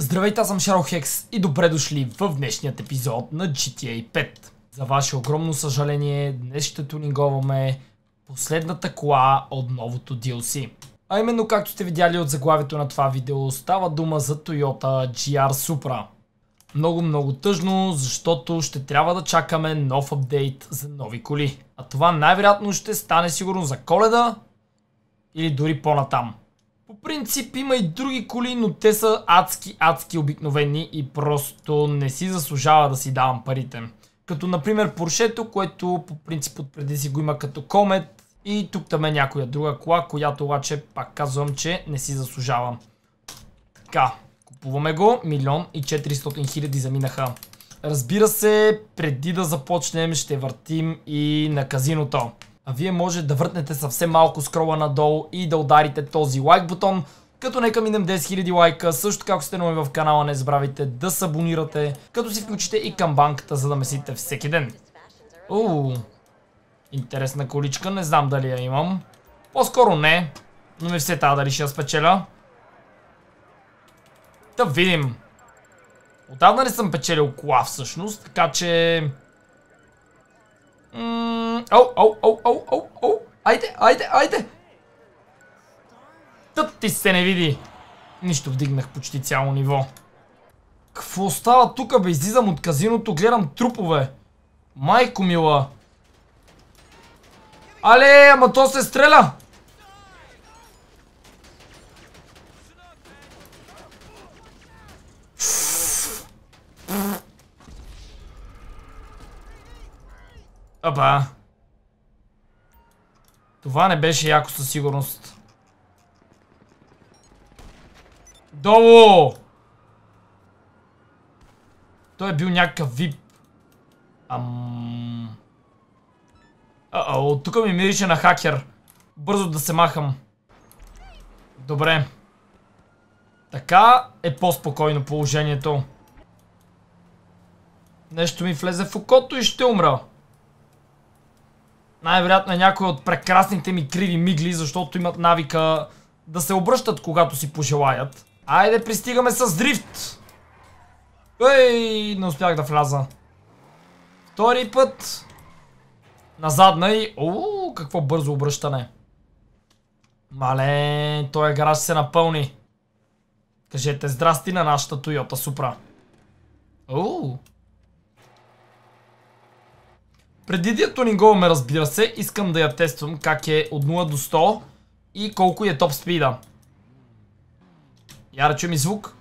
Здравейте, аз съм Шарл Хекс и добре дошли в днешният епизод на GTA 5. За ваше огромно съжаление, днес ще тунинговаме последната кола от новото DLC. А именно, както сте видяли от заглавието на това видео, става дума за Toyota GR Supra. Много-много тъжно, защото ще трябва да чакаме нов апдейт за нови коли. А това най-вероятно ще стане сигурно за коледа или дори по-натам. По принцип има и други коли, но те са адски, адски обикновени и просто не си заслужава да си давам парите. Като например Поршето, което по принцип преди си го има като комет и тук там е някоя друга кола, която обаче пак казвам, че не си заслужава. Така, купуваме го, милион и 400 хиляди заминаха. Разбира се, преди да започнем ще въртим и на казиното. А вие може да въртнете съвсем малко скрола надолу и да ударите този лайк бутон. Като нека минем 10 000 лайка, също така ако сте нови в канала не забравяйте да се абонирате, като си включите и камбанката, за да месите всеки ден. Уу, интересна количка, не знам дали я имам. По-скоро не, но ми все тази дали ще я спечеля. Да видим. Отдавна не съм печелил кола всъщност, така че Mm, ау, ау, ау, ау, ау, ау. Айде, айде, айде. Тът ти се не види. Нищо вдигнах почти цяло ниво. Какво става тука, бе? Излизам от казиното, гледам трупове. Майко мила. Але, ама то се стреля. Аба. Това не беше яко със сигурност. Долу! Той е бил някакъв вип. Ам... А, а, тук ми мирише на хакер. Бързо да се махам. Добре. Така е по-спокойно положението. Нещо ми влезе в окото и ще умра. Най-вероятно е някой от прекрасните ми криви мигли, защото имат навика да се обръщат, когато си пожелаят. Айде, пристигаме с дрифт! Ей, не успях да вляза. Втори път. Назадна и... О, какво бързо обръщане. Мале, този гараж се напълни. Кажете здрасти на нашата Toyota Supra. Оу. Преди да я тунинговаме, разбира се, искам да я тествам как е от 0 до 100 и колко е топ спида. Я чуем ми звук.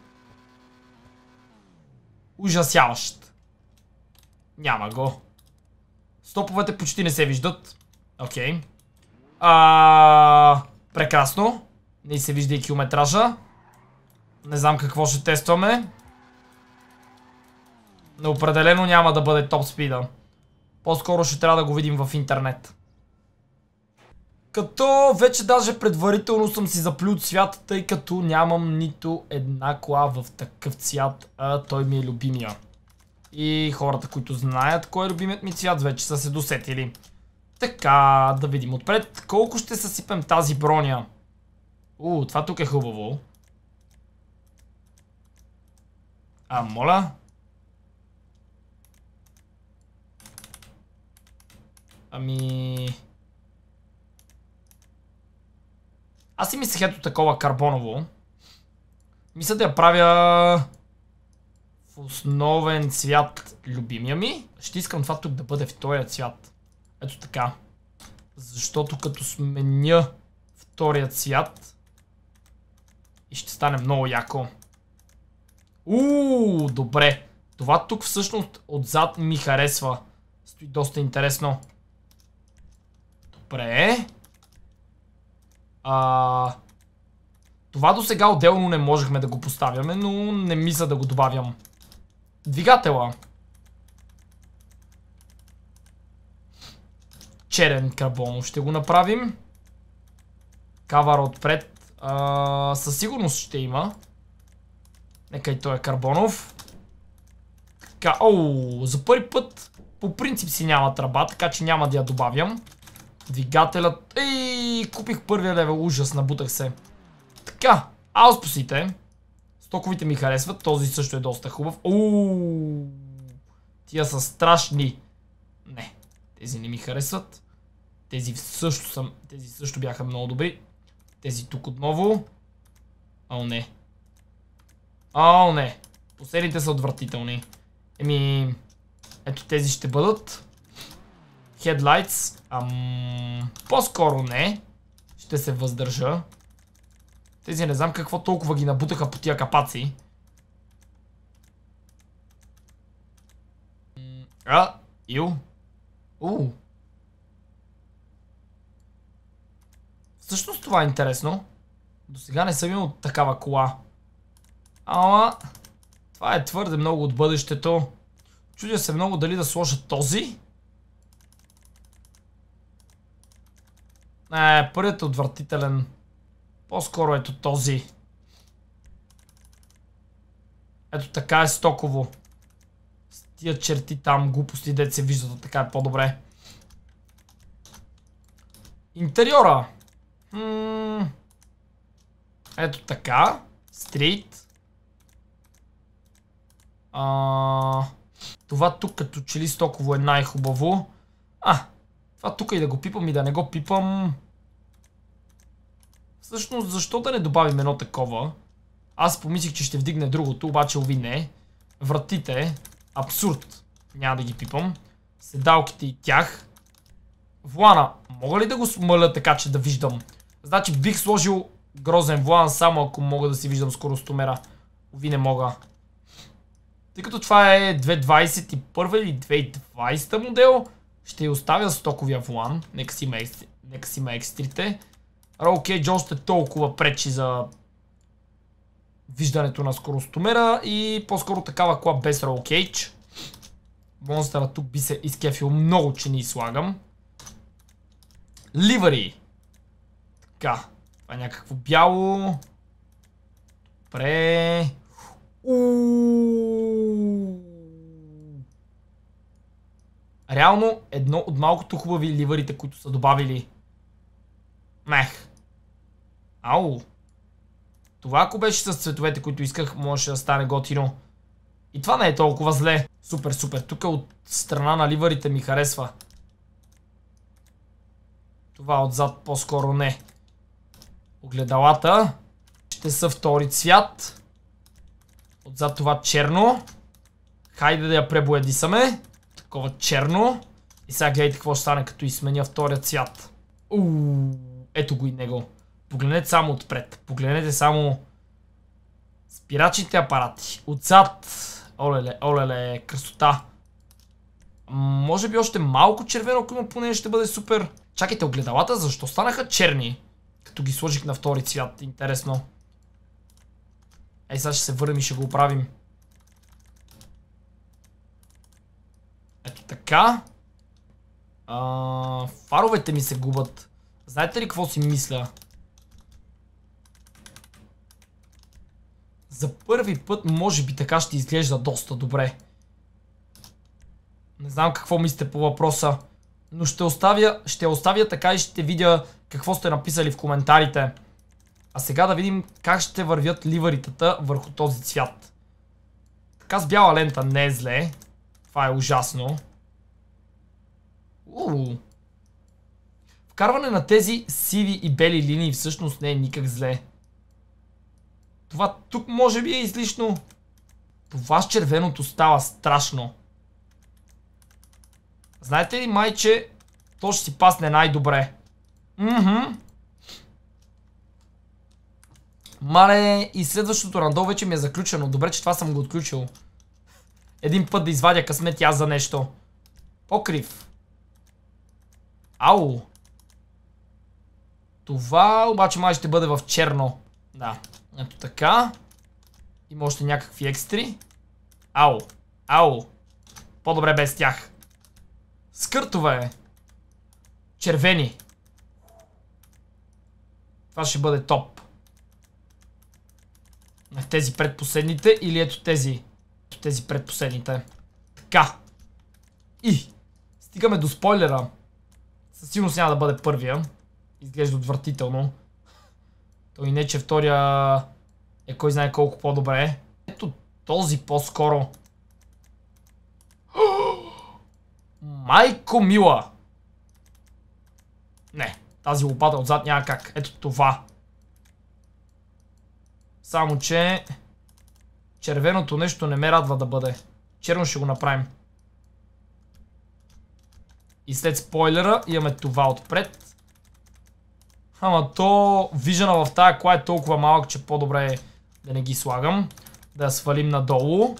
Ужасяващ. Няма го. Стоповете почти не се виждат. Окей. А, прекрасно. Не се вижда и километража. Не знам какво ще тестваме. Но определено няма да бъде топ спида. По-скоро ще трябва да го видим в интернет. Като вече даже предварително съм си заплюл цвята, тъй като нямам нито една кола в такъв цвят, а той ми е любимия. И хората, които знаят кой е любимият ми цвят, вече са се досетили. Така, да видим отпред. Колко ще съсипем тази броня? Уу, това тук е хубаво. А, моля? Ами... Аз си мислех ето такова карбоново. Мисля да я правя в основен цвят любимия ми. Ще искам това тук да бъде в този цвят. Ето така. Защото като сменя втория цвят и ще стане много яко. Ууу, добре. Това тук всъщност отзад ми харесва. Стои доста интересно. Добре. А, това до сега отделно не можехме да го поставяме, но не мисля да го добавям. Двигатела. Черен карбон ще го направим. Кавар отпред. А, със сигурност ще има. Нека и той е карбонов. Така, оу, за първи път по принцип си няма тръба, така че няма да я добавям. Двигателят... Ей, купих първия левел. Ужас, набутах се. Така, ауспусите. Стоковите ми харесват. Този също е доста хубав. тия са страшни. Не, тези не ми харесват. Тези също, съм, тези също бяха много добри. Тези тук отново. Ао не. Ао не. Последните са отвратителни. Еми, ето тези ще бъдат. Headlights. Ам... По-скоро не. Ще се въздържа. Тези не знам какво толкова ги набутаха по тия капаци. А, ю. У. Всъщност това е интересно. До сега не съм имал такава кола. Ама, това е твърде много от бъдещето. Чудя се много дали да сложа този Не, първият отвратителен. По-скоро ето този. Ето така е стоково. С тия черти там, глупости, дете се виждат, така е по-добре. Интериора. ето така. Стрит. това тук като че ли стоково е най-хубаво. А, това тук и да го пипам и да не го пипам... Всъщност, защо да не добавим едно такова? Аз помислих, че ще вдигне другото, обаче ови не. Вратите. Абсурд. Няма да ги пипам. Седалките и тях. Влана. Мога ли да го смаля така, че да виждам? Значи бих сложил грозен влан, само ако мога да си виждам скоростомера. Ови не мога. Тъй като това е 2.21 или 2.20 модел, ще оставя стоковия вулан, Нека си има, екстрите. Рол още толкова пречи за виждането на скоростомера и по-скоро такава кола без Рол Кейдж. Монстъра тук би се изкефил много, че ни слагам. Ливари. Така. Това е някакво бяло. Пре. Ууу. Реално едно от малкото хубави ливарите, които са добавили. Мех. Ау. Това ако беше с цветовете, които исках, можеше да стане готино. И това не е толкова зле. Супер, супер. Тук от страна на ливарите ми харесва. Това отзад по-скоро не. Огледалата ще са втори цвят. Отзад това черно. Хайде да я пребоядисаме такова черно. И сега гледайте какво ще стане, като изменя втория цвят. Уу, ето го и него. Погледнете само отпред. Погледнете само спирачните апарати. Отзад. Олеле, олеле, красота. Може би още малко червено, ако има поне ще бъде супер. Чакайте, огледалата защо станаха черни? Като ги сложих на втори цвят, интересно. Ей, сега ще се върнем и ще го оправим. Така. А, фаровете ми се губят. Знаете ли какво си мисля? За първи път може би така ще изглежда доста добре. Не знам какво мислите по въпроса, но ще оставя, ще оставя така и ще видя какво сте написали в коментарите. А сега да видим как ще вървят ливаритата върху този цвят. Така с бяла лента не е зле. Това е ужасно. Уу. Вкарване на тези сиви и бели линии всъщност не е никак зле. Това тук може би е излишно. Това с червеното става страшно. Знаете ли, майче, то ще си пасне най-добре. Мхм. Мале, и следващото рандо вече ми е заключено. Добре, че това съм го отключил. Един път да извадя късмет аз за нещо. Покрив. Ау! Това обаче май ще бъде в черно. Да. Ето така. Има още някакви екстри. Ау! Ау! По-добре без тях. Скъртове! Червени. Това ще бъде топ. В тези предпоследните или ето тези. Ето тези предпоследните. Така. И стигаме до спойлера. Със сигурност няма да бъде първия. Изглежда отвратително. Той не, че втория е кой знае колко по-добре. Ето този по-скоро. Майко мила! Не, тази лопата отзад няма как. Ето това. Само, че червеното нещо не ме радва да бъде. Черно ще го направим. И след спойлера имаме това отпред. Ама то вижена в тази кола е толкова малък, че по-добре е да не ги слагам. Да я свалим надолу.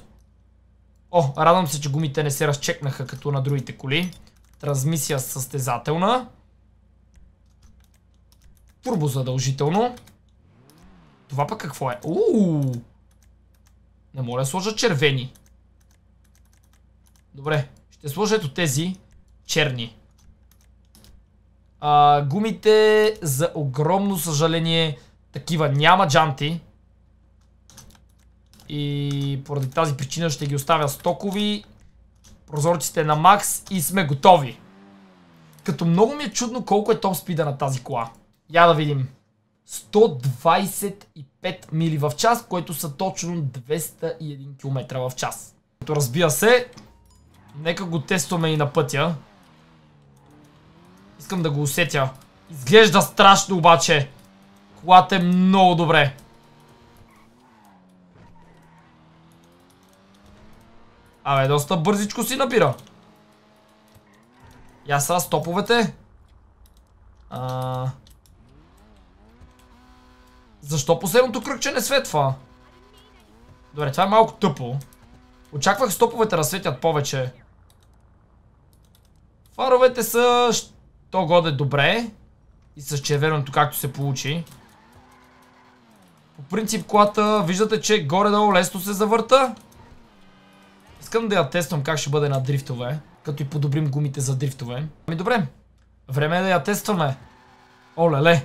О, радвам се, че гумите не се разчекнаха като на другите коли. Трансмисия състезателна. Турбо задължително. Това пък какво е? Уууу! Не мога да сложа червени. Добре, ще сложа ето тези черни. А, гумите, за огромно съжаление, такива няма джанти. И поради тази причина ще ги оставя стокови. Прозорците на макс и сме готови. Като много ми е чудно колко е топ спида на тази кола. Я да видим. 125 мили в час, което са точно 201 км в час. Като разбира се, нека го тестваме и на пътя. Искам да го усетя. Изглежда страшно обаче. Колата е много добре. Абе, доста бързичко си набира. Я са с топовете. А... Защо последното кръгче не светва? Добре, това е малко тъпо. Очаквах стоповете да светят повече. Фаровете са то год е добре. И с червеното както се получи. По принцип колата виждате, че горе-долу лесно се завърта. Искам да я тествам как ще бъде на дрифтове. Като и подобрим гумите за дрифтове. Ами добре. Време е да я тестваме. Оле-ле.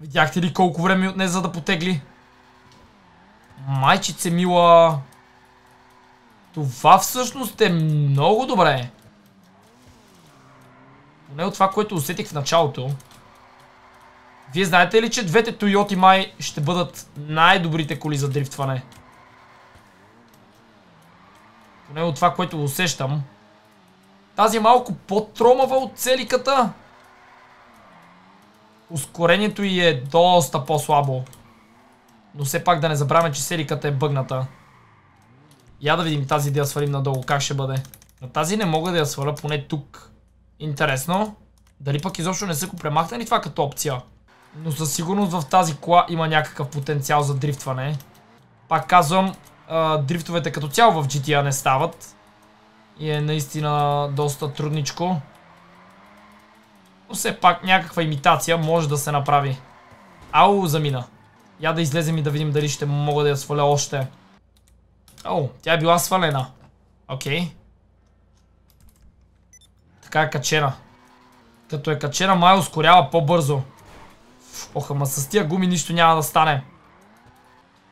Видяхте ли колко време е отне за да потегли? Майчице мила. Това всъщност е много добре поне от това, което усетих в началото, вие знаете ли, че двете Toyota май ще бъдат най-добрите коли за дрифтване? Поне от това, което усещам. Тази е малко по-тромава от целиката. Ускорението й е доста по-слабо. Но все пак да не забравяме, че селиката е бъгната. Я да видим тази да я свалим надолу, как ще бъде. На тази не мога да я сваля, поне тук. Интересно. Дали пък изобщо не са го премахнали това като опция? Но със сигурност в тази кола има някакъв потенциал за дрифтване. Пак казвам, дрифтовете като цяло в GTA не стават. И е наистина доста трудничко. Но все пак някаква имитация може да се направи. Ау, замина. Я да излезем и да видим дали ще мога да я сваля още. О, тя е била свалена. Окей. Okay. Така е качена. Като е качена, май ускорява по-бързо. Ох, ама с тия гуми нищо няма да стане.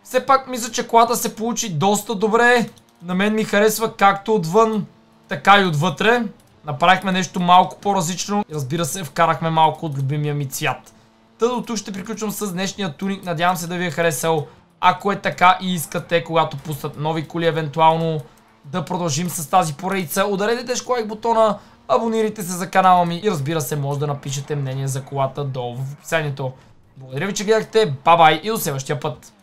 Все пак мисля, че колата се получи доста добре. На мен ми харесва както отвън, така и отвътре. Направихме нещо малко по-различно. и Разбира се, вкарахме малко от любимия ми цвят. Тъдо тук ще приключвам с днешния туник. Надявам се да ви е харесал. Ако е така и искате, когато пуснат нови коли, евентуално да продължим с тази поредица. Ударете дешко лайк бутона, Абонирайте се за канала ми и разбира се може да напишете мнение за колата долу в описанието. Благодаря ви, че гледахте, бабай и до следващия път!